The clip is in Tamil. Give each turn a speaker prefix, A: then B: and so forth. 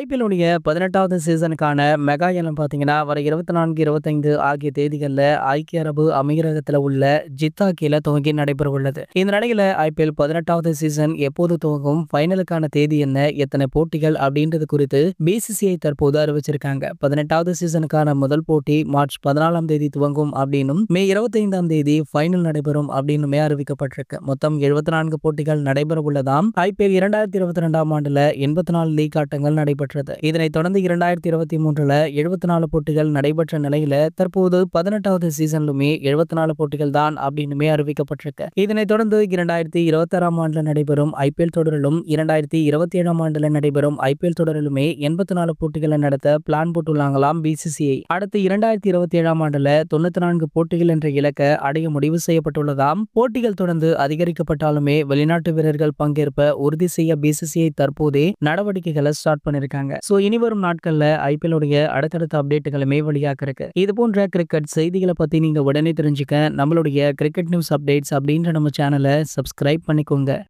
A: ஐபிஎல்லுடைய பதினெட்டாவது சீசனுக்கான மெகா ஏலம் பார்த்தீங்கன்னா வர இருபத்தி நான்கு இருபத்தைந்து ஆகிய தேதிகளில் ஐக்கிய அரபு அமீரகத்தில் உள்ள ஜித்தா கீழே துவங்கி நடைபெற உள்ளது இந்த நிலையில் ஐபிஎல் பதினெட்டாவது சீசன் எப்போது துவங்கும் ஃபைனலுக்கான தேதி என்ன எத்தனை போட்டிகள் அப்படின்றது குறித்து பிசிசிஐ தற்போது அறிவிச்சிருக்காங்க பதினெட்டாவது சீசனுக்கான முதல் போட்டி மார்ச் பதினாலாம் தேதி துவங்கும் அப்படின்னும் மே இருபத்தைந்தாம் தேதி ஃபைனல் நடைபெறும் அப்படின்னுமே அறிவிக்கப்பட்டிருக்கு மொத்தம் எழுபத்தி நான்கு போட்டிகள் நடைபெற உள்ளதாம் ஐபிஎல் இரண்டாயிரத்தி இருபத்தி ரெண்டாம் ஆண்டுல எண்பத்தி நாலு லீக் ஆட்டங்கள் நடைபெறும் நடைபெற்றது இதனைத் தொடர்ந்து இரண்டாயிரத்தி இருபத்தி மூன்றுல எழுபத்தி நாலு போட்டிகள் நடைபெற்ற நிலையில தற்போது பதினெட்டாவது சீசன்லுமே எழுபத்தி நாலு போட்டிகள் தான் அப்படின்னுமே அறிவிக்கப்பட்டிருக்கு இதனைத் தொடர்ந்து இரண்டாயிரத்தி ஆறாம் ஆண்டுல நடைபெறும் ஐபிஎல் தொடரிலும் இரண்டாயிரத்தி இருபத்தி ஏழாம் ஆண்டுல நடைபெறும் ஐபிஎல் தொடரிலுமே எண்பத்தி நாலு போட்டிகளை நடத்த பிளான் போட்டுள்ளாங்களாம் பிசிசிஐ அடுத்து இரண்டாயிரத்தி இருபத்தி ஏழாம் ஆண்டுல தொண்ணூத்தி நான்கு போட்டிகள் என்ற இலக்கை அடைய முடிவு செய்யப்பட்டுள்ளதாம் போட்டிகள் தொடர்ந்து அதிகரிக்கப்பட்டாலுமே வெளிநாட்டு வீரர்கள் பங்கேற்ப உறுதி செய்ய பிசிசிஐ தற்போதே நடவடிக்கைகளை ஸ்டார்ட் பண்ணிருக்கு சோ ஸோ இனிவரும் நாட்கள்ல ஐபிஎல் உடைய அடுத்தடுத்த அப்டேட்டுகளை வழியாக இருக்கு இது போன்ற கிரிக்கெட் செய்திகளை பத்தி நீங்க உடனே தெரிஞ்சுக்க நம்மளுடைய கிரிக்கெட் நியூஸ் அப்டேட்ஸ் அப்படின்ற நம்ம சேனலை சப்ஸ்கிரைப் பண்ணிக்கோங்க